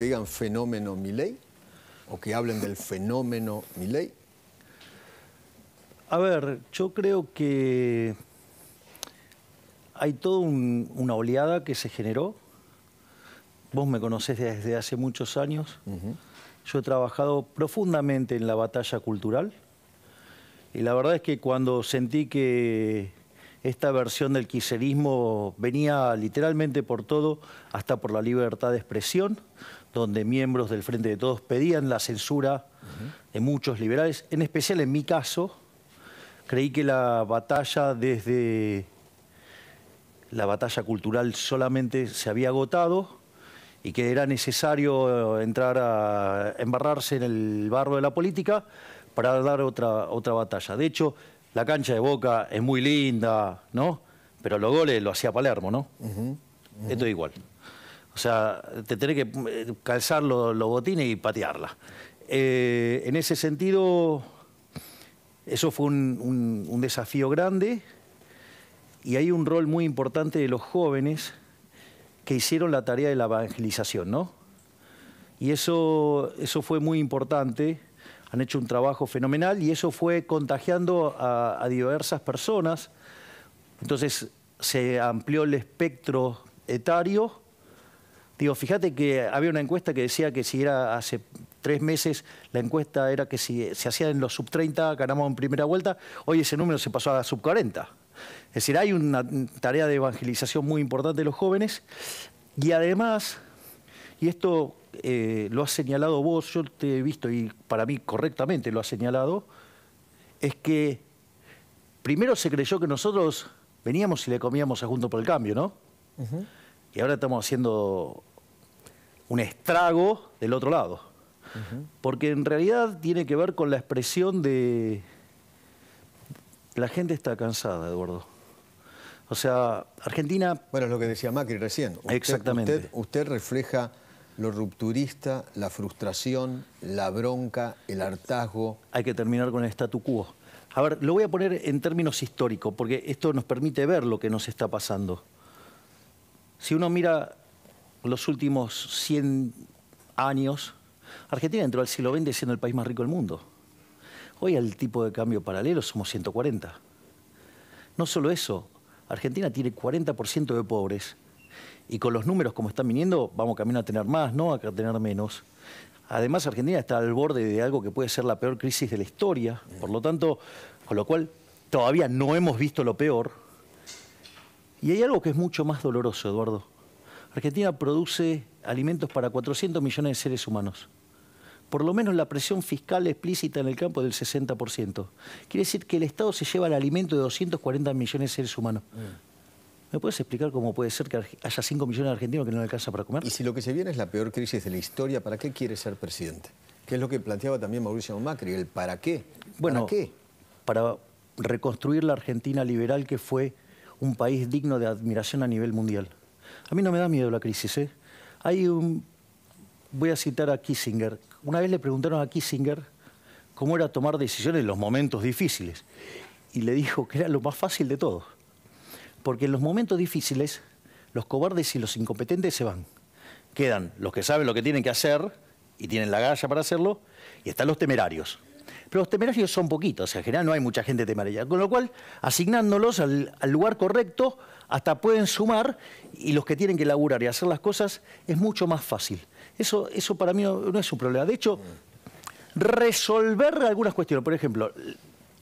digan fenómeno Milei o que hablen del fenómeno Milei? A ver, yo creo que hay toda una oleada que se generó. Vos me conocés desde hace muchos años. Yo he trabajado profundamente en la batalla cultural. Y la verdad es que cuando sentí que esta versión del quiserismo venía literalmente por todo, hasta por la libertad de expresión, donde miembros del Frente de Todos pedían la censura de muchos liberales. En especial en mi caso, creí que la batalla desde la batalla cultural solamente se había agotado y que era necesario eh, entrar a embarrarse en el barro de la política para dar otra, otra batalla. De hecho, la cancha de Boca es muy linda, ¿no? Pero los goles lo hacía Palermo, ¿no? Esto es igual. O sea, te tenés que eh, calzar los, botines y patearla. Eh, en ese sentido, eso fue un, desafío grande y hay un rol muy importante de los jóvenes que hicieron la tarea de la evangelización, ¿no? Y eso, eso fue muy importante, han hecho un trabajo fenomenal y eso fue contagiando a diversas personas. Entonces se amplió el espectro etario Digo, fíjate que había una encuesta que decía que si era hace tres meses, la encuesta era que si se hacía en los sub 30, ganamos en primera vuelta, hoy ese número se pasó a sub 40. Es decir, hay una tarea de evangelización muy importante de los jóvenes y además, y esto eh, lo has señalado vos, yo te he visto y para mí correctamente lo has señalado, es que primero se creyó que nosotros veníamos y le comíamos a Junto por el Cambio, ¿no? Y ahora estamos haciendo un estrago del otro lado. Porque en realidad tiene que ver con la expresión de... La gente está cansada, Eduardo. O sea, Argentina... Bueno, es lo que decía Macri recién. Exactamente. usted refleja lo rupturista, la frustración, la bronca, el hartazgo. Hay que terminar con el statu quo. A ver, lo voy a poner en términos históricos, porque esto nos permite ver lo que nos está pasando. Si uno mira los últimos 100 años, Argentina entró al siglo XX siendo el país más rico del mundo. Hoy al tipo de cambio paralelo somos 140. No solo eso, Argentina tiene 40% de pobres y con los números como están viniendo vamos camino a tener más, no a tener menos. Además, Argentina está al borde de algo que puede ser la peor crisis de la historia, por lo tanto, con lo cual todavía no hemos visto lo peor. Y hay algo que es mucho más doloroso, Eduardo Argentina produce alimentos para 400 millones de seres humanos. Por lo menos la presión fiscal explícita en el campo es del 60%. Quiere decir que el Estado se lleva el alimento de 240 millones de seres humanos. Mm. ¿Me puedes explicar cómo puede ser que haya 5 millones de argentinos que no alcanza para comer? Y si lo que se viene es la peor crisis de la historia, ¿para qué quiere ser presidente? Que es lo que planteaba también Mauricio Macri, el para qué. Bueno, ¿para qué? Para reconstruir la Argentina liberal que fue un país digno de admiración a nivel mundial. A mí no me da miedo la crisis. ¿eh? Hay un... Voy a citar a Kissinger. Una vez le preguntaron a Kissinger cómo era tomar decisiones en los momentos difíciles. Y le dijo que era lo más fácil de todo. Porque en los momentos difíciles, los cobardes y los incompetentes se van. Quedan los que saben lo que tienen que hacer y tienen la galla para hacerlo, y están los temerarios. Pero los temerarios son poquitos, en general no hay mucha gente temeraria, con lo cual, asignándolos al, lugar correcto, hasta pueden sumar y los que tienen que laburar y hacer las cosas es mucho más fácil. Eso, eso para mí no, es un problema. De hecho, resolver algunas cuestiones, por ejemplo,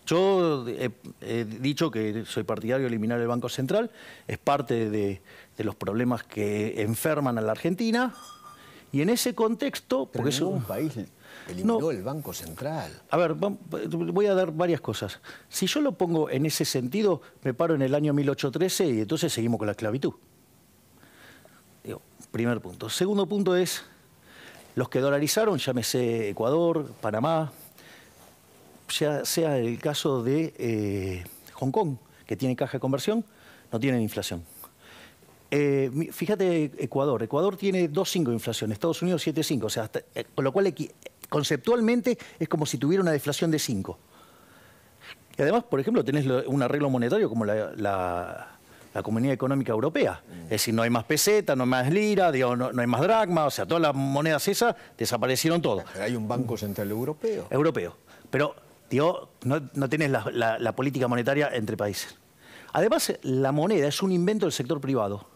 yo he, dicho que soy partidario de eliminar el Banco Central, es parte de, los problemas que enferman a la Argentina. Y en ese contexto, porque es un país Eliminó el Banco Central. A ver, eh, voy a dar varias cosas. Si yo lo pongo en ese sentido, me paro en el año 1813 y entonces seguimos con la esclavitud. Digo, primer punto. Segundo punto es, los que dolarizaron, llámese Ecuador, Panamá, ya sea el caso de eh, Hong Kong, que tiene caja de conversión, no tienen inflación. Eh, fíjate Ecuador. Ecuador tiene 2,5 de inflación, Estados Unidos 7,5. O sea, con lo cual conceptualmente es como si tuviera una deflación de 5. Y además, por ejemplo, tenés un arreglo monetario como la, Comunidad Económica Europea. Es decir, no hay más peseta, no hay más lira, no, hay más dracma, o sea, todas las monedas esas desaparecieron todas. hay un Banco Central Europeo. Europeo. Pero, digo, no, tienes tenés la, política monetaria entre países. Además, la moneda es un invento del sector privado.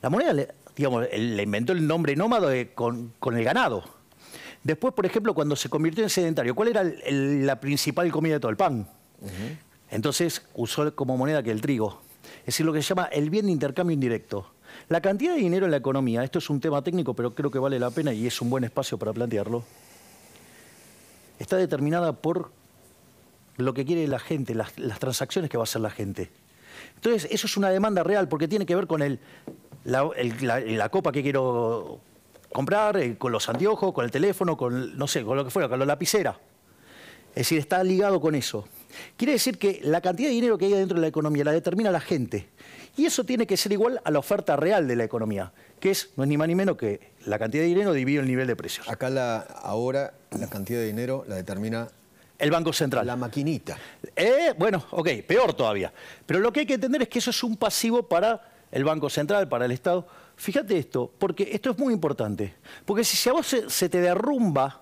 La moneda, digamos, le inventó el nombre nómada con el ganado. Después, por ejemplo, cuando se convirtió en sedentario, ¿cuál era la principal comida de todo? El pan. Entonces usó como moneda que el trigo. Es decir, lo que se llama el bien de intercambio indirecto. La cantidad de dinero en la economía, esto es un tema técnico, pero creo que vale la pena y es un buen espacio para plantearlo, está determinada por lo que quiere la gente, las, transacciones que va a hacer la gente. Entonces, eso es una demanda real porque tiene que ver con el, la copa que quiero comprar eh, con los anteojos, con el teléfono, con, no sé, con lo que fuera, con la lapicera. Es decir, está ligado con eso. Quiere decir que la cantidad de dinero que hay dentro de la economía la determina la gente. Y eso tiene que ser igual a la oferta real de la economía, que es, no es ni más ni menos que la cantidad de dinero dividido el nivel de precios. Acá ahora la cantidad de dinero la determina... El Banco Central. La maquinita. Eh, bueno, ok, peor todavía. Pero lo que hay que entender es que eso es un pasivo para el Banco Central, para el Estado, Fíjate esto, porque esto es muy importante. Porque si a vos se, te derrumba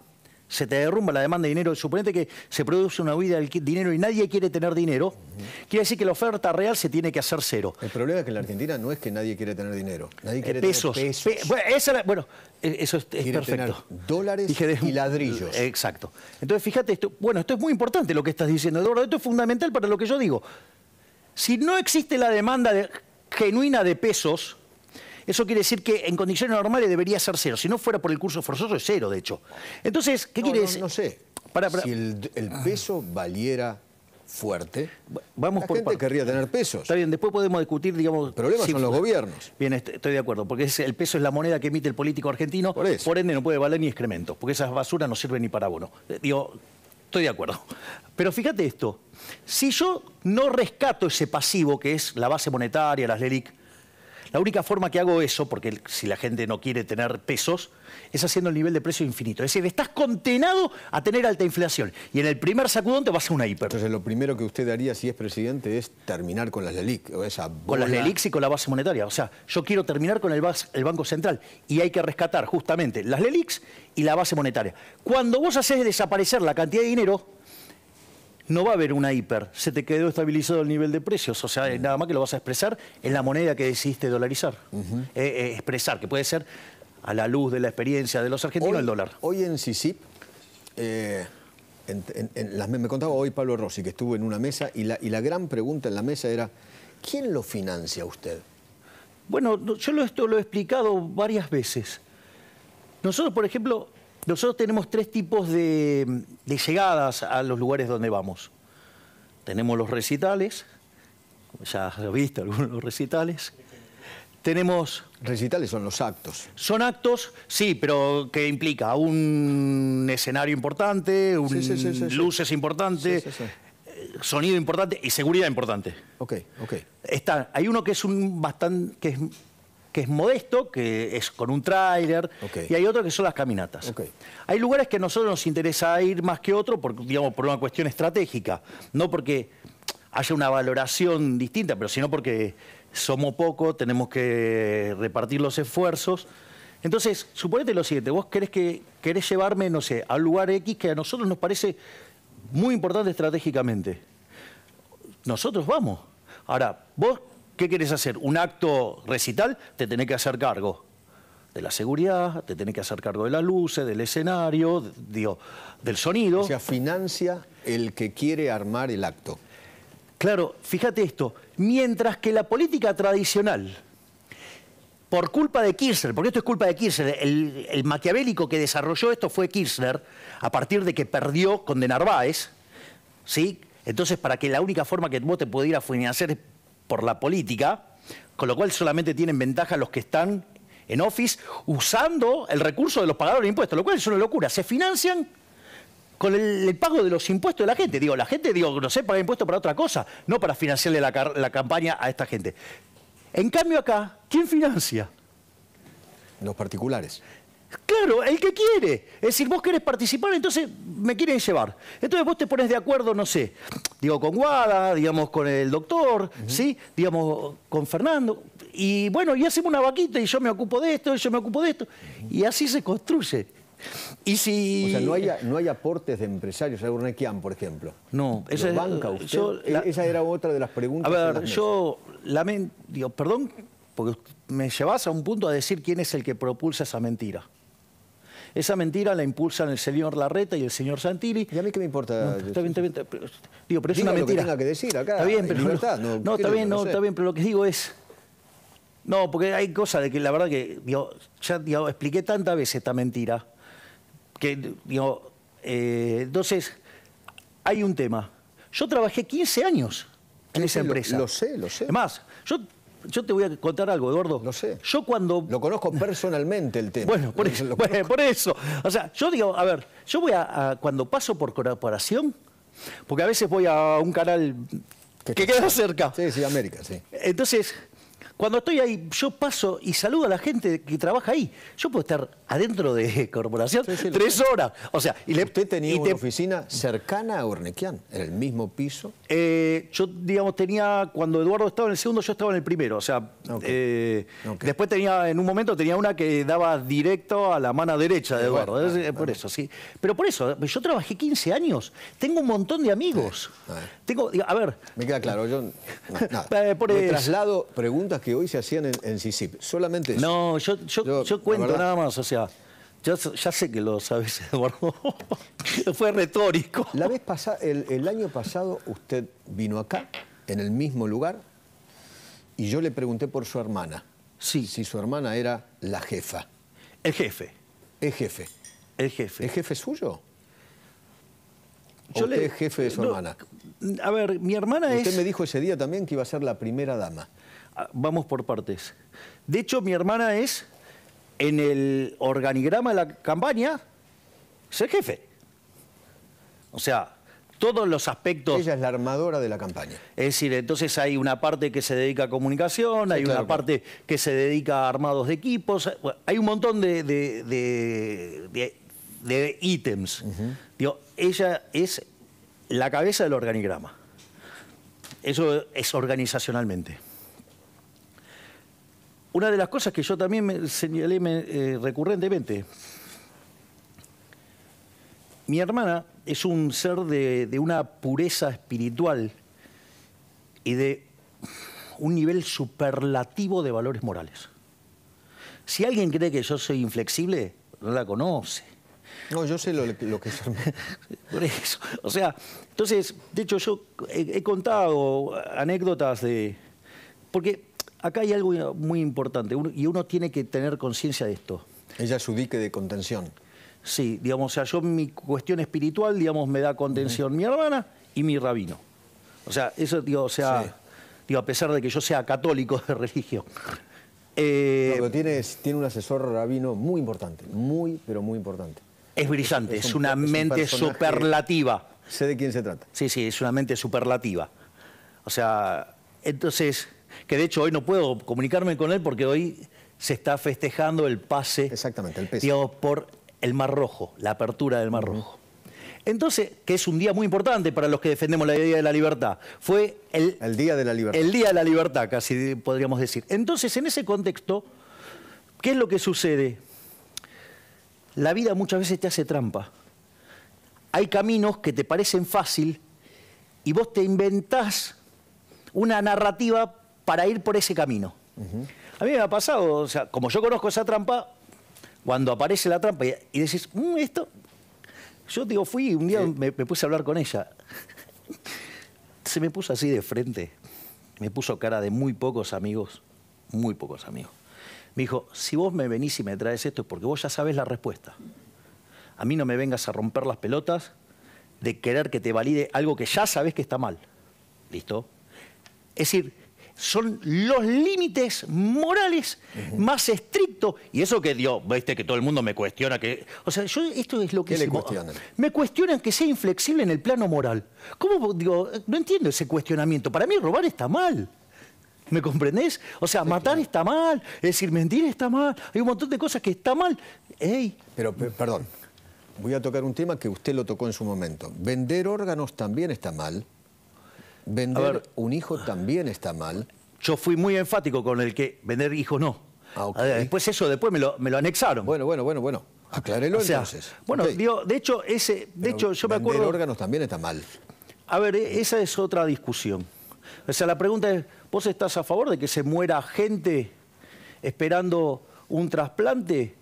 se te derrumba la demanda de dinero, suponete que se produce una huida del dinero y nadie quiere tener dinero, quiere decir que la oferta real se tiene que hacer cero. El problema es que en la Argentina no es que nadie quiere tener dinero, nadie eh, quiere pesos, tener pesos. bueno, e, eso es, perfecto. dólares y ladrillos. Exacto. Entonces, fíjate, esto, bueno, esto es muy importante lo que estás diciendo, Eduardo, esto es fundamental para lo que yo digo. Si no existe la demanda genuina de pesos, eso quiere decir que en condiciones normales debería ser cero. Si no fuera por el curso forzoso, es cero, de hecho. Entonces, ¿qué quiere decir? No, sé. Si el, ah. peso valiera fuerte, Vamos por gente querría tener pesos. Está bien, después podemos discutir, digamos... El problema son los gobiernos. Bien, estoy de acuerdo, porque el peso es la moneda que emite el político argentino, por, ende no puede valer ni excrementos. porque esas basuras no sirven ni para abono. Eh, digo, estoy de acuerdo. Pero fíjate esto, si yo no rescato ese pasivo que es la base monetaria, las LELIC, la única forma que hago eso, porque si la gente no quiere tener pesos, es haciendo el nivel de precio infinito. Es decir, estás condenado a tener alta inflación. Y en el primer sacudón te vas a una hiper. Entonces, lo primero que usted haría si es presidente es terminar con las LELIC. Con las LELIC y con la base monetaria. O sea, yo quiero terminar con el, Banco Central. Y hay que rescatar justamente las LELIC y la base monetaria. Cuando vos haces desaparecer la cantidad de dinero no va a haber una hiper. Se te quedó estabilizado el nivel de precios. O sea, nada más que lo vas a expresar en la moneda que decidiste dolarizar. Eh, eh, expresar, que puede ser a la luz de la experiencia de los argentinos el dólar. Hoy en CICIP, eh, en, me contaba hoy Pablo Rossi que estuvo en una mesa y la, gran pregunta en la mesa era, ¿quién lo financia usted? Bueno, yo esto lo he explicado varias veces. Nosotros, por ejemplo, nosotros tenemos tres tipos de, llegadas a los lugares donde vamos. Tenemos los recitales, ya has visto algunos de los recitales. Tenemos... Recitales son los actos. Son actos, sí, pero que implica un escenario importante, luces importantes, eh, sonido importante y seguridad importante. Ok, ok. Está, hay uno que es un bastante, que que es modesto, que es con un tráiler, y hay otro que son las caminatas. Hay lugares que a nosotros nos interesa ir más que otro, por, digamos, por una cuestión estratégica, no porque haya una valoración distinta, pero sino porque somos pocos, tenemos que repartir los esfuerzos. Entonces, suponete lo siguiente, vos querés, que, querés llevarme, no sé, al lugar X que a nosotros nos parece muy importante estratégicamente. Nosotros vamos. Ahora, vos ¿Qué quieres hacer? ¿Un acto recital? Te tenés que hacer cargo de la seguridad, te tenés que hacer cargo de las luces, del escenario, del sonido. O sea, financia el que quiere armar el acto. Claro, fíjate esto, mientras que la política tradicional, por culpa de Kirchner, porque esto es culpa de Kirchner, el, maquiavélico que desarrolló esto fue Kirchner, a partir de que perdió con de Narváez, ¿sí? Entonces, para que la única forma que vos te a financiar es por la política, con lo cual solamente tienen ventaja los que están en office usando el recurso de los pagadores de impuestos, lo cual es una locura. Se financian con el, pago de los impuestos de la gente. Digo, la gente, digo, no sé, paga impuestos para otra cosa, no para financiarle la campaña a esta gente. En cambio acá, ¿quién financia? Los particulares. Claro, el que quiere. Es decir, vos querés participar, entonces me quieren llevar. Entonces vos te pones de acuerdo, no sé, digo, con Guada, digamos, con el doctor, ¿sí? Digamos, con Fernando. Y bueno, y hacemos una vaquita y yo me ocupo de esto, y yo me ocupo de esto. Y así se construye. Y si... O sea, no hay, no hay aportes de empresarios. Hay Urnequian, por ejemplo. No. Esa, banca eh, e, Esa era otra de las preguntas. A ver, yo lamento... Digo, perdón, porque me llevas a un punto a decir quién es el que propulsa esa mentira. Esa mentira la impulsan el señor Larreta y el señor Santilli. ¿Y a mí qué me importa? está bien, está bien, Digo, pero es una mentira. Lo que decir acá. Está bien, pero. no, está bien, no, está bien, pero lo que digo es. No, porque hay cosas de que la verdad que. Digo, ya expliqué tantas veces esta mentira. Que, digo. Eh, entonces, hay un tema. Yo trabajé 15 años en esa empresa. Lo, sé, lo sé. Además, yo yo te voy a contar algo, Eduardo. No sé. Yo cuando... Lo conozco personalmente el tema. Bueno, por eso. por eso. O sea, yo digo, a ver, yo voy a, cuando paso por corporación, porque a veces voy a un canal que queda cerca. Sí, sí, América, sí. Entonces, cuando estoy ahí, yo paso y saludo a la gente que trabaja ahí. Yo puedo estar adentro de corporación tres horas. O sea, y le, ¿Usted tenía una oficina cercana a Urnequian, en el mismo piso? Eh, yo, digamos, tenía, cuando Eduardo estaba en el segundo, yo estaba en el primero. O sea, eh, después tenía, en un momento tenía una que daba directo a la mano derecha de Eduardo. Eh, por eso, sí. Pero por eso, yo trabajé 15 años, tengo un montón de amigos. tengo, a ver. Me queda claro, yo. Me traslado preguntas que hoy se hacían en, Sisip. Solamente No, yo, cuento nada más, o sea... Yo, ya sé que lo sabes, Eduardo. Fue retórico. La vez pasada, el, año pasado usted vino acá, en el mismo lugar, y yo le pregunté por su hermana. Sí. Si su hermana era la jefa. El jefe. El jefe. El jefe. ¿El jefe suyo? Yo es jefe de su hermana? A ver, mi hermana es... Usted me dijo ese día también que iba a ser la primera dama. Ah, vamos por partes. De hecho, mi hermana es, en el organigrama de la campaña, ser jefe. O sea, todos los aspectos. Ella es la armadora de la campaña. Es decir, entonces hay una parte que se dedica a comunicación, hay una parte que se dedica a armados de equipos, eh, hay un montón de, de, ítems. ella es la cabeza del organigrama. Eso es organizacionalmente una de las cosas que yo también me señalé eh, recurrentemente, mi hermana es un ser de, una pureza espiritual y de un nivel superlativo de valores morales. Si alguien cree que yo soy inflexible, no la conoce. No, yo sé lo, que es. Por eso. O sea, entonces, de hecho, yo he, he contado anécdotas de. Porque acá hay algo eh, muy importante y uno tiene que tener conciencia de esto. Ella es su dique de contención. Sí, digamos, o sea, yo mi cuestión espiritual, digamos, me da contención mi hermana y mi rabino. O sea, eso, digo, o sea, digo, a pesar de que yo sea católico de religión. Eh, pero tiene, un asesor rabino muy importante, muy, pero muy importante. Es brillante, es, una mente superlativa. Sé de quién se trata. Sí, sí, es una mente superlativa. O sea, entonces, que de hecho hoy no puedo comunicarme con él porque hoy se está festejando el pase, Exactamente, el pase. por el Mar Rojo, la apertura del Mar Rojo. Entonces, que es un día muy importante para los que defendemos la idea de la libertad. Fue el, Día de la Libertad. El Día de la Libertad, casi podríamos decir. Entonces, en ese contexto, ¿qué es lo que sucede? La vida muchas veces te hace trampa. Hay caminos que te parecen fácil y vos te inventás una narrativa para ir por ese camino. A mí me ha pasado, o sea, como yo conozco esa trampa, cuando aparece la trampa y, decís, mm, esto, yo digo, fui un día me, me, puse a hablar con ella. Se me puso así de frente, me puso cara de muy pocos amigos, muy pocos amigos. Me dijo, si vos me venís y me traes esto es porque vos ya sabés la respuesta. A mí no me vengas a romper las pelotas de querer que te valide algo que ya sabés que está mal. ¿Listo? Es decir, son los límites morales más estrictos. Y eso que Dios viste que todo el mundo me cuestiona que. O sea, yo esto es lo que. ¿Qué le cuestionan? Me cuestionan que sea inflexible en el plano moral. ¿Cómo digo? No entiendo ese cuestionamiento. Para mí robar está mal. ¿Me comprendés? O sea, matar está mal, es decir, mentir está mal, hay un montón de cosas que está mal. Pero, perdón, voy a tocar un tema que usted lo tocó en su momento. Vender órganos también está mal. Vender un hijo también está mal. Yo fui muy enfático con el que vender hijo no. Ah, después eso, después me lo, anexaron. Bueno, bueno, bueno, bueno. Aclárelo o sea, entonces. Bueno, de hecho, ese, de hecho, yo me acuerdo. órganos también está mal. A ver, e-, esa es otra discusión. O sea, la pregunta es, ¿vos estás a favor de que se muera gente esperando un trasplante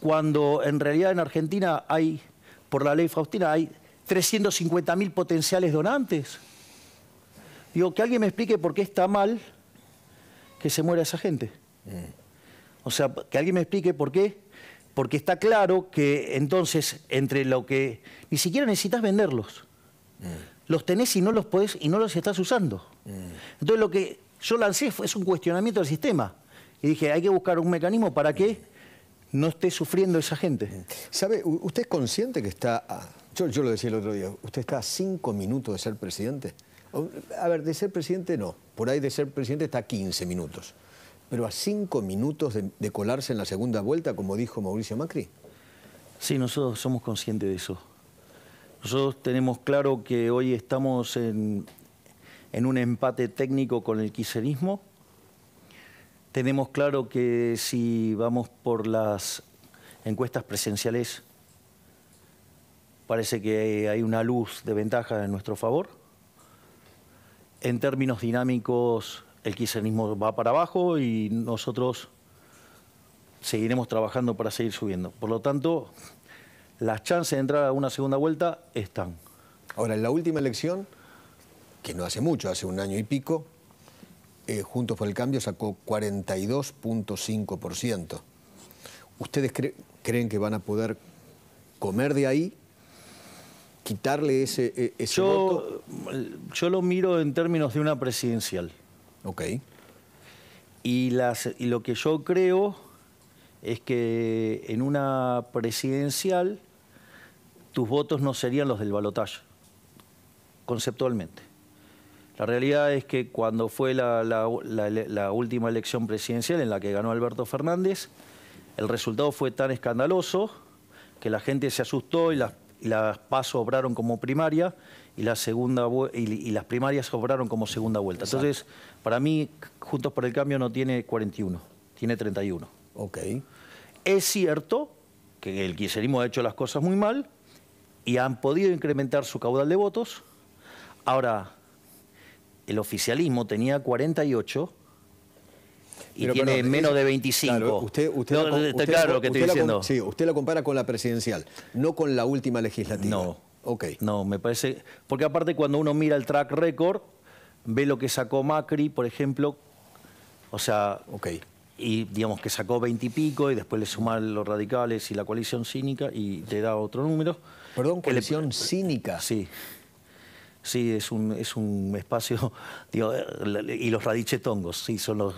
cuando en realidad en Argentina hay, por la ley Faustina, hay 350.000 potenciales donantes? Digo, que alguien me explique por qué está mal que se muera esa gente. Mm. O sea, que alguien me explique por qué. Porque está claro que entonces entre lo que... Ni siquiera necesitas venderlos. Mm. Los tenés y no los podés y no los estás usando. Mm. Entonces lo que yo lancé fue, es un cuestionamiento del sistema. Y dije, hay que buscar un mecanismo para que no esté sufriendo esa gente. ¿Sabe? ¿Usted es consciente que está... Yo, yo lo decía el otro día, ¿usted está a cinco minutos de ser presidente? A ver, de ser presidente no. Por ahí de ser presidente está a 15 minutos. Pero a 5 minutos de, colarse en la segunda vuelta, como dijo Mauricio Macri. Sí, nosotros somos conscientes de eso. Nosotros tenemos claro que hoy estamos en, en un empate técnico con el quiserismo. Tenemos claro que si vamos por las encuestas presenciales, parece que hay una luz de ventaja en nuestro favor en términos dinámicos el kirchnerismo va para abajo y nosotros seguiremos trabajando para seguir subiendo. Por lo tanto, las chances de entrar a una segunda vuelta están. Ahora, en la última elección, que no hace mucho, hace un año y pico, eh, Juntos por el Cambio sacó 42.5%. ¿Ustedes creen que van a poder comer de ahí quitarle ese, e, yo, Yo lo miro en términos de una presidencial. Ok. Y, las, y lo que yo creo es que en una presidencial tus votos no serían los del balotaje, conceptualmente. La realidad es que cuando fue la, última elección presidencial en la que ganó Alberto Fernández, el resultado fue tan escandaloso que la gente se asustó y las las PASO obraron como primaria y, la segunda, y, las primarias obraron como segunda vuelta. Entonces, para mí, Juntos por el Cambio no tiene 41, tiene 31. Ok. Es cierto que el kirchnerismo ha hecho las cosas muy mal y han podido incrementar su caudal de votos. Ahora, el oficialismo tenía 48 y tiene menos de 25. Claro, usted, usted, no, claro lo que sí, usted la compara con la presidencial, no con la última legislativa. No. No, me parece... Porque aparte cuando uno mira el track record, ve lo que sacó Macri, por ejemplo, o sea... Okay. Y digamos que sacó 20 y pico y después le suman los radicales y la coalición cínica y te da otro número. Perdón, coalición cínica. Sí. Sí, es un, es un espacio, y los radichetongos, sí, son los,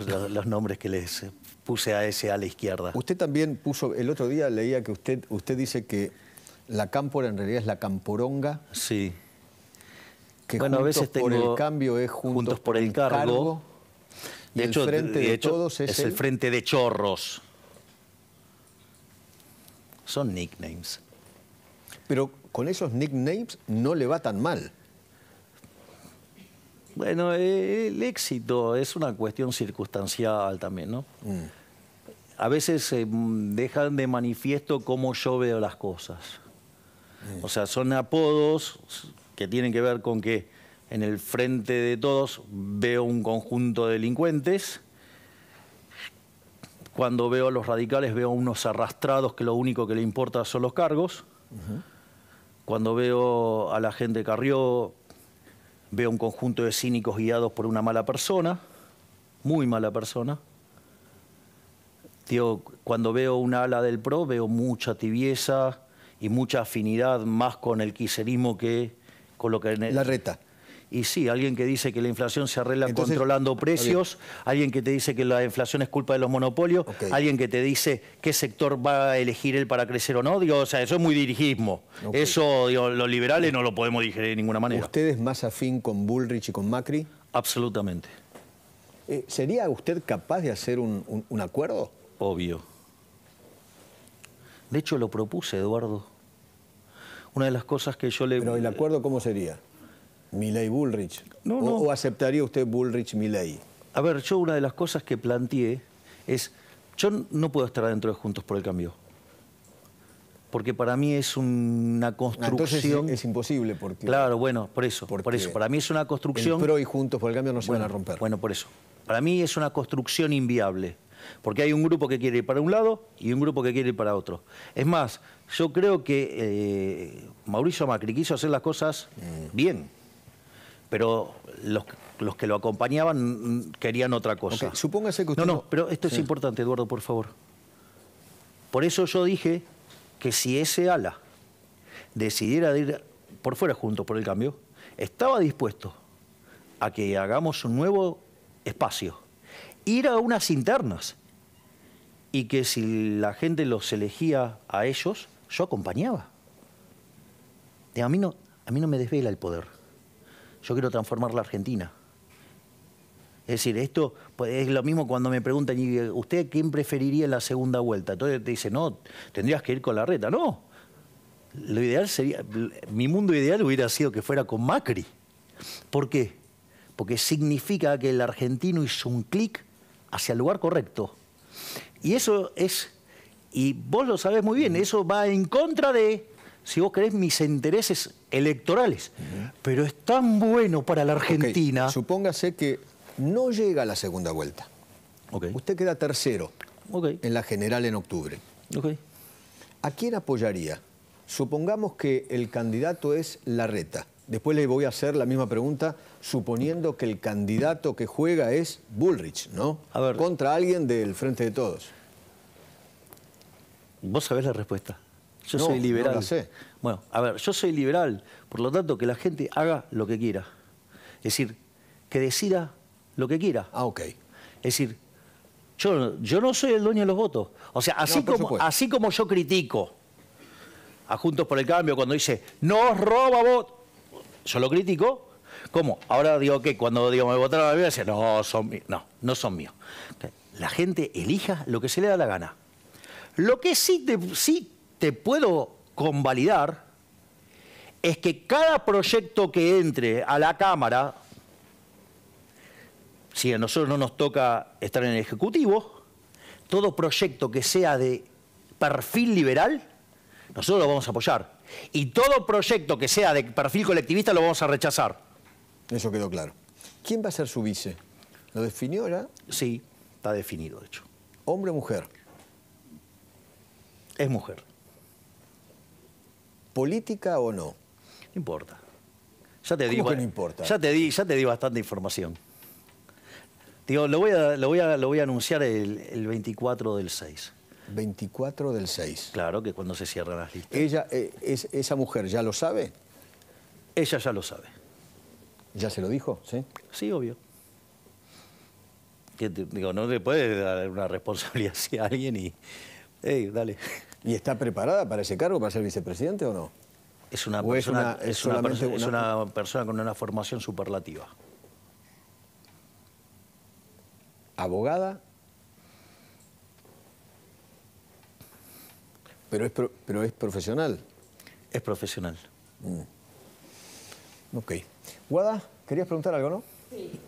nombres que les eh, puse a ese a la izquierda. Usted también puso, el otro día leía que usted, usted dice que la cámpora en realidad es la camporonga. Sí. Que bueno, a veces por el cambio es juntos, por el cargo. de hecho, el frente de, todos es, el... frente de chorros. Son nicknames. Pero con esos nicknames no le va tan mal. Bueno, eh, el éxito es una cuestión circunstancial también, ¿no? Mm. A veces eh, dejan de manifiesto cómo yo veo las cosas. Mm. O sea, son apodos que tienen que ver con que en el frente de todos veo un conjunto de delincuentes. Cuando veo a los radicales veo a unos arrastrados que lo único que le importa son los cargos. Cuando veo a la gente Carrió Veo un conjunto de cínicos guiados por una mala persona, muy mala persona. Tío, cuando veo una ala del PRO veo mucha tibieza y mucha afinidad más con el quiserismo que con lo que... La reta. Y sí, alguien que dice que la inflación se arregla controlando precios, alguien que te dice que la inflación es culpa de los monopolios, alguien que te dice qué sector va a elegir él para crecer o no. Digo, o sea, eso es muy dirigismo. Eso, los liberales no lo podemos digerir de ninguna manera. ¿Usted es más afín con Bullrich y con Macri? Absolutamente. Eh, ¿Sería usted capaz de hacer un, acuerdo? Obvio. De hecho, lo propuse, Eduardo. Una de las cosas que yo le... Pero el acuerdo, ¿cómo sería? miley Bullrich? No, o, aceptaría usted Bullrich Miley. A ver, yo una de las cosas que planteé es, yo no puedo estar adentro de Juntos por el Cambio. Porque para mí es una ah, construcción... es imposible porque... Claro, bueno, por eso, por eso. Para mí es una construcción... Pero hoy y Juntos por el Cambio no se van a romper. Bueno, por eso. Para mí es una construcción inviable. Porque hay un grupo que quiere ir para un lado y un grupo que quiere ir para otro. Es más, yo creo que eh, Mauricio Macri quiso hacer las cosas mm. bien pero los, que lo acompañaban querían otra cosa. Supóngase que usted... No, no, pero esto es importante, Eduardo, por favor. Por eso yo dije que si ese ala decidiera ir por fuera junto por el cambio, estaba dispuesto a que hagamos un nuevo espacio, ir a unas internas y que si la gente los elegía a ellos, yo acompañaba. a mí no, a mí no me desvela el poder yo quiero transformar la Argentina. Es decir, esto pues, es lo mismo cuando me preguntan, usted quién preferiría en la segunda vuelta? Entonces te dicen, no, tendrías que ir con la reta. No, lo ideal sería, mi mundo ideal hubiera sido que fuera con Macri. ¿Por qué? Porque significa que el argentino hizo un clic hacia el lugar correcto. Y eso es, y vos lo sabes muy bien, mm. eso va en contra de si vos querés, mis intereses electorales. Pero es tan bueno para la Argentina. Supóngase que no llega a la segunda vuelta. Usted queda tercero en la general en octubre. ¿A quién apoyaría? Supongamos que el candidato es Larreta. Después le voy a hacer la misma pregunta, suponiendo que el candidato que juega es Bullrich, ¿no? A ver. Contra alguien del Frente de Todos. Vos sabés la respuesta. Yo soy liberal. Bueno, a ver, yo soy liberal, por lo tanto que la gente haga lo que quiera. Es decir, que decida lo que quiera. Ah, ok. Es decir, yo, yo no soy el dueño de los votos. O sea, así, como, así como yo critico a Juntos por el Cambio cuando dice, no roba votos, yo lo critico. ¿Cómo? Ahora digo que cuando digo me votaron a la dice, no, son míos. No, no son míos. La gente elija lo que se le da la gana. Lo que sí, te, sí te puedo convalidar es que cada proyecto que entre a la Cámara, si a nosotros no nos toca estar en el Ejecutivo, todo proyecto que sea de perfil liberal, nosotros lo vamos a apoyar. Y todo proyecto que sea de perfil colectivista lo vamos a rechazar. Eso quedó claro. ¿Quién va a ser su vice? ¿Lo definió ya? Sí, está definido, de hecho. ¿Hombre o mujer? Es mujer política o no? No importa. Ya te, ¿Cómo que eh, no importa? Ya te di, Ya te di bastante información. Digo, lo voy a, voy a, lo voy a anunciar el, 24 del 6. 24 del 6. Claro, que cuando se cierran las listas. Ella, eh, es, ¿Esa mujer ya lo sabe? Ella ya lo sabe. ¿Ya se lo dijo? Sí, sí obvio. digo, no le puedes dar una responsabilidad a alguien y... ¡Ey, dale! ¿Y está preparada para ese cargo, para ser vicepresidente o no? Es una, persona, es una, persona con una formación superlativa. ¿Abogada? Pero es, pero es profesional. Es profesional. Mm. Ok. Guada, ¿querías preguntar algo, no?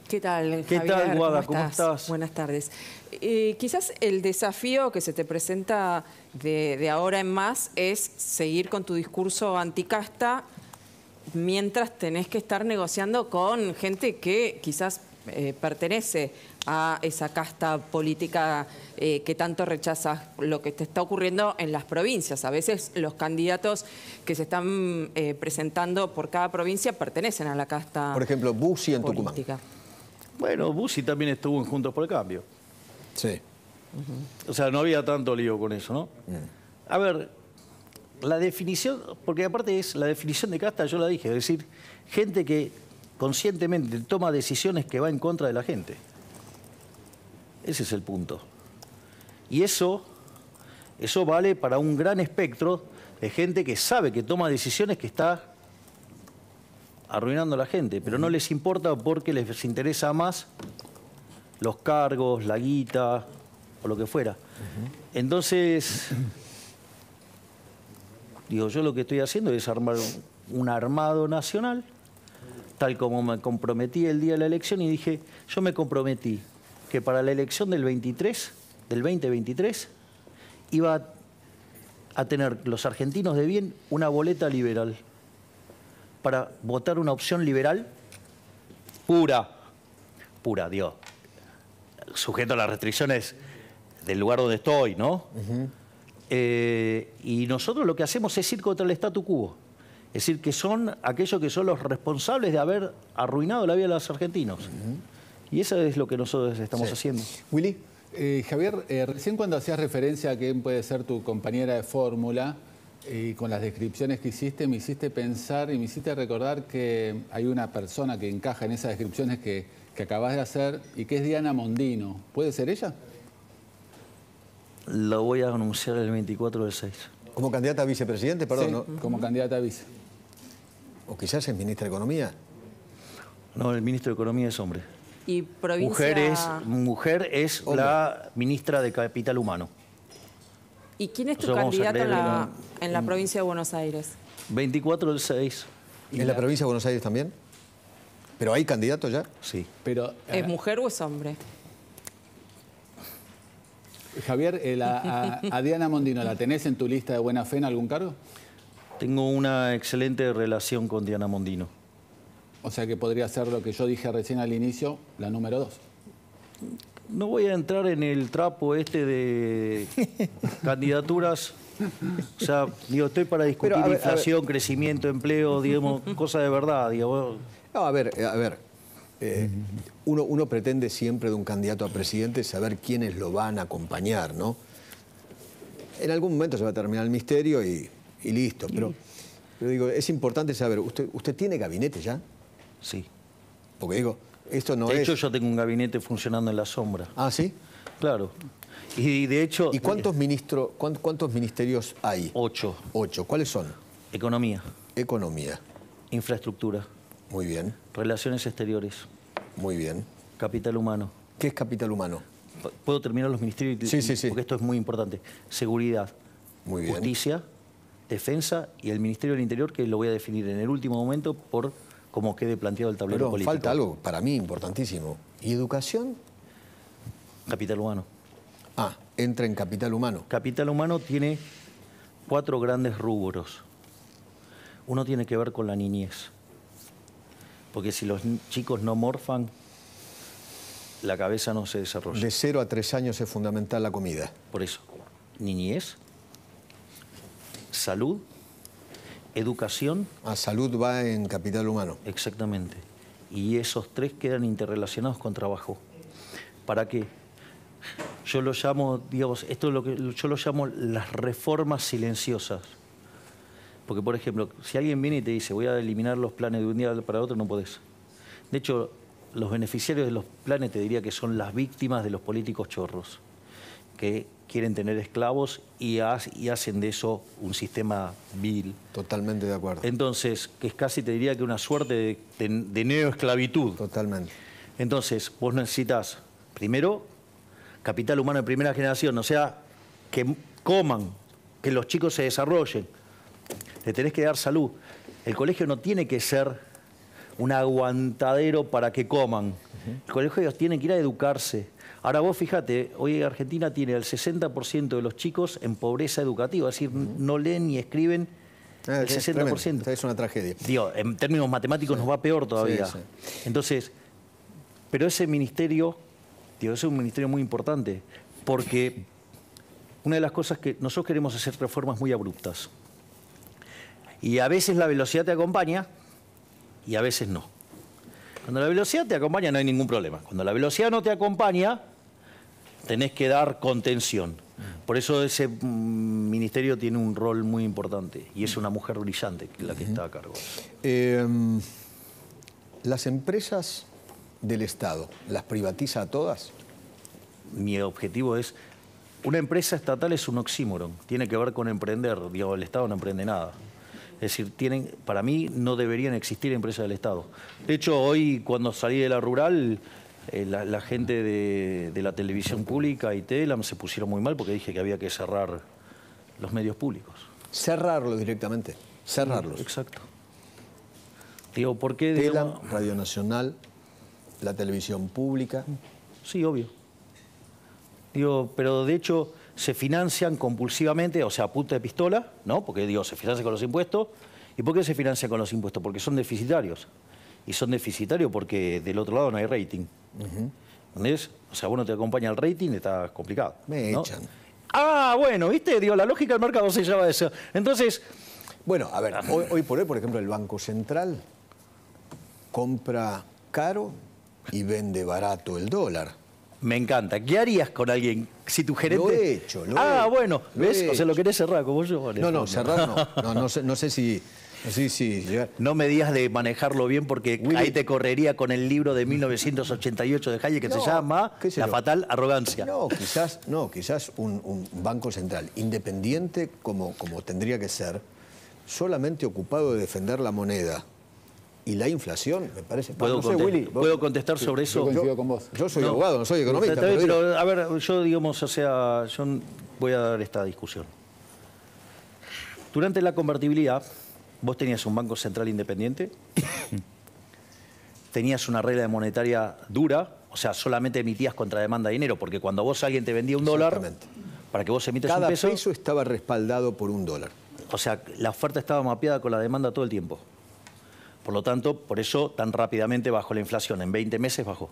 ¿Qué tal, ¿Qué tal, Guada? ¿Cómo, estás? Buenas tardes. Eh, quizás el desafío que se te presenta de, ahora en más es seguir con tu discurso anticasta mientras tenés que estar negociando con gente que quizás eh, pertenece a esa casta política eh, que tanto rechaza lo que te está ocurriendo en las provincias. A veces los candidatos que se están eh, presentando por cada provincia pertenecen a la casta Por ejemplo, Bussi en Tucumán. Bueno, Bussi también estuvo en Juntos por el Cambio. Sí. O sea, no había tanto lío con eso, ¿no? Mm. A ver, la definición, porque aparte es la definición de casta, yo la dije, es decir, gente que conscientemente toma decisiones que va en contra de la gente. Ese es el punto. Y eso, eso vale para un gran espectro de gente que sabe que toma decisiones que está arruinando a la gente, pero no les importa porque les interesa más los cargos, la guita o lo que fuera. Entonces, digo, yo lo que estoy haciendo es armar un armado nacional, tal como me comprometí el día de la elección y dije, yo me comprometí que para la elección del 23, del 2023, iba a tener los argentinos de bien una boleta liberal para votar una opción liberal pura, pura, Dios, sujeto a las restricciones del lugar donde estoy, ¿no? Eh, y nosotros lo que hacemos es ir contra el statu quo. Es decir, que son aquellos que son los responsables de haber arruinado la vida de los argentinos. Y eso es lo que nosotros estamos haciendo. Willy, eh, Javier, eh, recién cuando hacías referencia a quién puede ser tu compañera de fórmula, eh, y con las descripciones que hiciste, me hiciste pensar y me hiciste recordar que hay una persona que encaja en esas descripciones que, acabas de hacer y que es Diana Mondino. ¿Puede ser ella? Lo voy a anunciar el 24 de 6. ¿Como candidata a vicepresidente? Perdón. como candidata a vice. ¿O quizás es ministra de Economía? No, el ministro de Economía es hombre y Mujer es, la ministra de Capital Humano. ¿Y quién es tu candidato en la, provincia de Buenos Aires? 24 del 6. ¿En la... provincia de Buenos Aires también? ¿Pero hay candidato ya? Sí. Pero, ¿Es eh, mujer o es hombre? Javier, eh, a, Diana Mondino, ¿la tenés en tu lista de buena fe en algún cargo? Tengo una excelente relación con Diana Mondino. O sea que podría ser lo que yo dije recién al inicio, la número dos. No voy a entrar en el trapo este de candidaturas. O sea, digo, estoy para discutir inflación, crecimiento, empleo, digamos, cosas de verdad. No, a ver, eh, a ver. Eh, uno, pretende siempre de un candidato a presidente saber quiénes lo van a acompañar, ¿no? En algún momento se va a terminar el misterio y, listo. Pero, digo, es importante saber, usted tiene gabinete ya? Sí. Porque digo, esto no es... De hecho, yo tengo un gabinete funcionando en la sombra. ¿Ah, sí? Claro. Y de hecho... ¿Y cuántos, cuántos ministerios hay? Ocho. Ocho. ¿Cuáles son? Economía. Economía. Infraestructura. Muy bien. Relaciones exteriores. Muy bien. Capital humano. ¿Qué es capital humano? Puedo terminar los ministerios sí, sí, sí. porque esto es muy importante. Seguridad. Muy bien. Justicia, defensa y el Ministerio del Interior, que lo voy a definir en el último momento por como quede planteado el tablero Pero falta algo, para mí, importantísimo. ¿Y educación? Capital humano. Ah, entra en capital humano. Capital humano tiene cuatro grandes rubros. Uno tiene que ver con la niñez. Porque si los chicos no morfan, la cabeza no se desarrolla. De cero a tres años es fundamental la comida. Por eso, niñez, salud educación... A salud va en capital humano. Exactamente. Y esos tres quedan interrelacionados con trabajo. ¿Para qué? Yo lo llamo, digamos, esto es lo que yo lo llamo las reformas silenciosas. Porque, por ejemplo, si alguien viene y te dice voy a eliminar los planes de un día para otro, no podés. De hecho, los beneficiarios de los planes te diría que son las víctimas de los políticos chorros, que quieren tener esclavos y, hacen de eso un sistema vil. Totalmente de acuerdo. Entonces, que es casi te diría que una suerte de, neoesclavitud. Totalmente. Entonces, vos necesitas, primero, capital humano de primera generación, o sea, que coman, que los chicos se desarrollen. Le tenés que dar salud. El colegio no tiene que ser un aguantadero para que coman. El colegio ellos tienen que ir a educarse Ahora vos fíjate, hoy Argentina tiene el 60% de los chicos en pobreza educativa, es decir, no leen ni escriben ah, el 60%. Es una tragedia. Digo, en términos matemáticos nos va peor todavía. Entonces, pero ese ministerio, digo, es un ministerio muy importante, porque una de las cosas que nosotros queremos hacer reformas muy abruptas. Y a veces la velocidad te acompaña y a veces no. Cuando la velocidad te acompaña no hay ningún problema. Cuando la velocidad no te acompaña, tenés que dar contención. Por eso ese mm, ministerio tiene un rol muy importante y es una mujer brillante la que está a cargo. Em, ¿Las empresas del Estado las privatiza a todas? Mi objetivo es, una empresa estatal es un oxímoron, tiene que ver con emprender, digo, el Estado no emprende nada. Es decir, tienen, para mí no deberían existir empresas del Estado. De hecho, hoy cuando salí de la rural, eh, la, gente de, la televisión pública y Telam se pusieron muy mal porque dije que había que cerrar los medios públicos. Cerrarlos directamente, cerrarlos. Mm, exacto. Digo, ¿por qué? Telam, Radio Nacional, la televisión pública. Sí, obvio. Digo, pero de hecho se financian compulsivamente, o sea, a punta de pistola, ¿no? Porque digo, se financian con los impuestos. ¿Y por qué se financian con los impuestos? Porque son deficitarios. Y son deficitarios porque del otro lado no hay rating. Uh O sea, bueno, te acompaña el rating, está complicado. Me echan. Ah, bueno, ¿viste? Digo, la lógica del mercado se lleva eso. Entonces. Bueno, a ver, ah. hoy, por hoy, por ejemplo, el Banco Central compra caro y vende barato el dólar. Me encanta. ¿Qué harías con alguien si tu gerente.? Lo he hecho, Ah, bueno, ¿ves? o sea, lo querés cerrar como yo. no, no, cerrar no. no sé si Sí, No me digas de manejarlo bien porque ahí te correría con el libro de 1988 de Hayek que se llama La fatal arrogancia. No, quizás, no, quizás un, banco central independiente como, como tendría que ser, solamente ocupado de defender la moneda y la inflación, me parece. ¿Puedo, contestar, sobre eso? Yo, soy abogado, no soy economista. a ver, yo digamos, o sea, yo voy a dar esta discusión. Durante la convertibilidad, Vos tenías un banco central independiente, tenías una regla monetaria dura, o sea, solamente emitías contra demanda dinero, porque cuando vos alguien te vendía un dólar, para que vos emites un peso... Cada peso estaba respaldado por un dólar. O sea, la oferta estaba mapeada con la demanda todo el tiempo. Por lo tanto, por eso tan rápidamente bajó la inflación. En 20 meses bajó.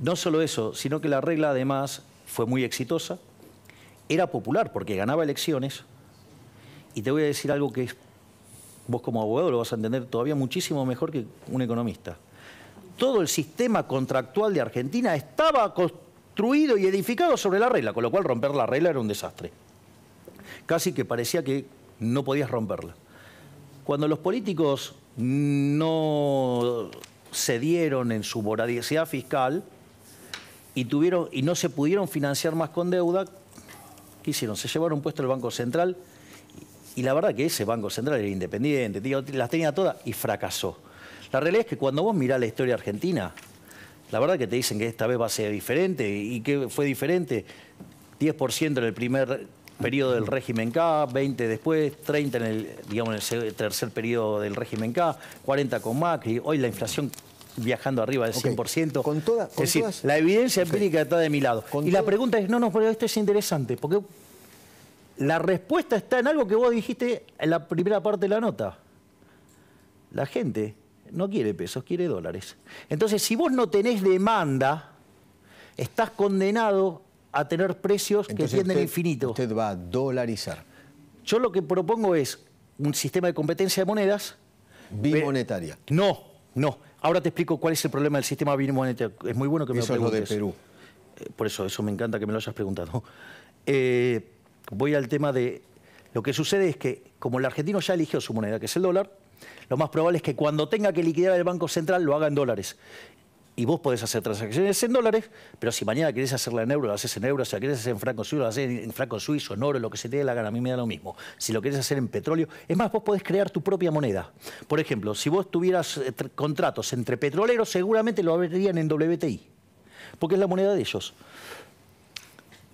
No solo eso, sino que la regla además fue muy exitosa. Era popular porque ganaba elecciones. Y te voy a decir algo que es vos como abogado lo vas a entender todavía muchísimo mejor que un economista. Todo el sistema contractual de Argentina estaba construido y edificado sobre la regla, con lo cual romper la regla era un desastre. Casi que parecía que no podías romperla. Cuando los políticos no cedieron en su voracidad fiscal y, tuvieron, y no se pudieron financiar más con deuda, ¿qué hicieron? Se llevaron puesto el Banco Central y la verdad que ese Banco Central era independiente, las tenía todas y fracasó. La realidad es que cuando vos mirás la historia argentina, la verdad que te dicen que esta vez va a ser diferente y que fue diferente. 10% en el primer periodo del régimen K, 20 después, 30 en el, digamos, en el tercer periodo del régimen K, 40 con Macri, hoy la inflación viajando arriba del 100%. Con toda, es la evidencia empírica está de mi lado. y la pregunta es, no, no, pero esto es interesante, porque la respuesta está en algo que vos dijiste en la primera parte de la nota. La gente no quiere pesos, quiere dólares. Entonces, si vos no tenés demanda, estás condenado a tener precios que tienden infinito. Usted va a dolarizar. Yo lo que propongo es un sistema de competencia de monedas. Bimonetaria. no, no. Ahora te explico cuál es el problema del sistema bimonetario. Es muy bueno que me lo preguntes. Eso es lo de Perú. Eh, por eso, eso me encanta que me lo hayas preguntado. Eh, voy al tema de lo que sucede es que como el argentino ya eligió su moneda, que es el dólar, lo más probable es que cuando tenga que liquidar el Banco Central lo haga en dólares. Y vos podés hacer transacciones en dólares, pero si mañana querés hacerla en euros, la haces en euros, si la querés hacer en francos suizos, la haces en francos suizos, en oro, lo que se te dé la gana, a mí me da lo mismo. Si lo querés hacer en petróleo, es más, vos podés crear tu propia moneda. Por ejemplo, si vos tuvieras eh, contratos entre petroleros, seguramente lo habrían en WTI, porque es la moneda de ellos.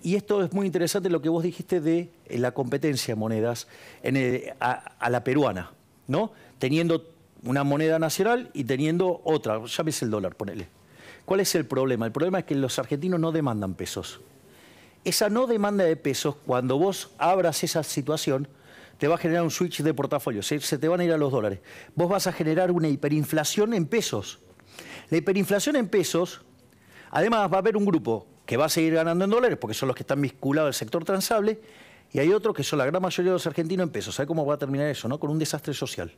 Y esto es muy interesante lo que vos dijiste de eh, la competencia de monedas a, la peruana, ¿no? Teniendo una moneda nacional y teniendo otra, llámese el dólar, ponele. ¿Cuál es el problema? El problema es que los argentinos no demandan pesos. Esa no demanda de pesos, cuando vos abras esa situación, te va a generar un switch de portafolio, se te van a ir a los dólares. Vos vas a generar una hiperinflación en pesos. La hiperinflación en pesos, además va a haber un grupo que va a seguir ganando en dólares, porque son los que están vinculados al sector transable, y hay otros que son la gran mayoría de los argentinos en pesos. ¿Sabe cómo va a terminar eso? ¿no? Con un desastre social.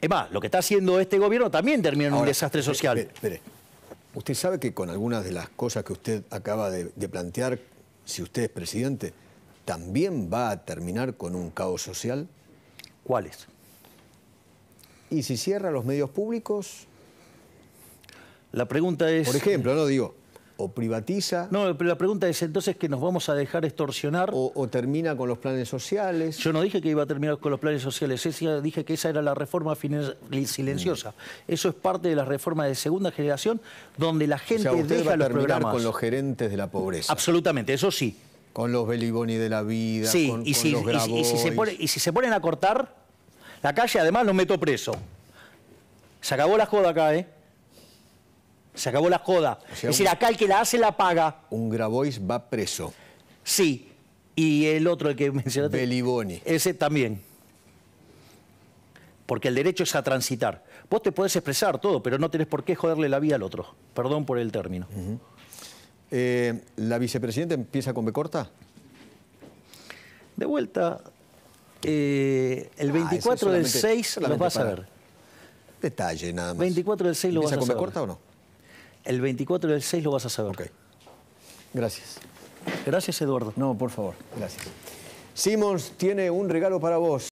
Es más, lo que está haciendo este gobierno también termina en un desastre social. Espere, Usted sabe que con algunas de las cosas que usted acaba de, de plantear, si usted es presidente, también va a terminar con un caos social. ¿Cuáles? ¿Y si cierra los medios públicos? La pregunta es... Por ejemplo, no digo, o privatiza. No, pero la pregunta es entonces que nos vamos a dejar extorsionar. O, termina con los planes sociales. Yo no dije que iba a terminar con los planes sociales, dije que esa era la reforma silenciosa. Mm. Eso es parte de la reforma de segunda generación, donde la gente deja va a los programas. con los gerentes de la pobreza. Absolutamente, eso sí. Con los Beliboni de la vida, sí, y si, se ponen a cortar, la calle además los meto preso. Se acabó la joda acá, ¿eh? Se acabó la joda. es decir, acá el que la hace la paga. Un Grabois va preso. Sí. Y el otro, el que mencionaste. Beliboni. Ese también. Porque el derecho es a transitar. Vos te podés expresar todo, pero no tenés por qué joderle la vida al otro. Perdón por el término. Eh, ¿La vicepresidenta empieza con B corta? De vuelta, eh, el 24 ah, del 6 lo vas a ver. Detalle nada más. 24 del 6 lo vas a ver. ¿Empieza con B corta o no? El 24 el 6 lo vas a saber. Ok. Gracias. Gracias, Eduardo. No, por favor. Gracias. Simons tiene un regalo para vos.